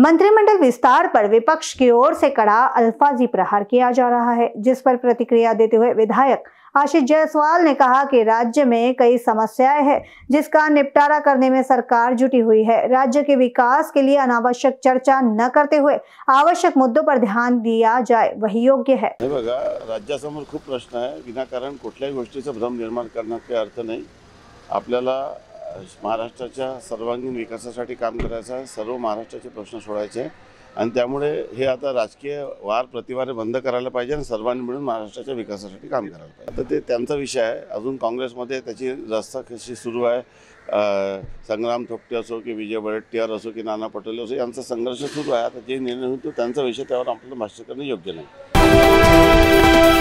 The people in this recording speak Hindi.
मंत्रिमंडल विस्तार पर विपक्ष की ओर से कड़ा अल्फाजी प्रहार किया जा रहा है जिस पर प्रतिक्रिया देते हुए विधायक आशीष जायसवाल ने कहा कि राज्य में कई समस्याएं हैं जिसका निपटारा करने में सरकार जुटी हुई है राज्य के विकास के लिए अनावश्यक चर्चा न करते हुए आवश्यक मुद्दों पर ध्यान दिया जाए वही योग्य है राज्य राज्यासमोर खूब प्रश्न है विनाकारण गोष्टी गोष्टीचं भ्रम निर्माण करना अर्थ नहीं अपने महाराष्ट्राच्या सर्वांगीण विकासासाठी काम करायचं आहे सर्व महाराष्ट्राचे प्रश्न सोडायचे आणि त्यामुळे हे आता राजकीय वार प्रतिवारे बंद करायला पाहिजे आणि सर्वांनी मिळून महाराष्ट्राच्या विकासासाठी काम करायला पाहिजे आता ते त्यांचा विषय आहे अजून काँग्रेसमध्ये त्याची रस्ता कशी सुरू आहे संग्राम थोपटे असो की विजय बडट्टीवर असो की नाना पटोले असो यांचा संघर्ष सुरू आहे आता जे निर्णय होतो त्यांचा विषय त्यावर आपल्याला भाष्य करणं योग्य नाही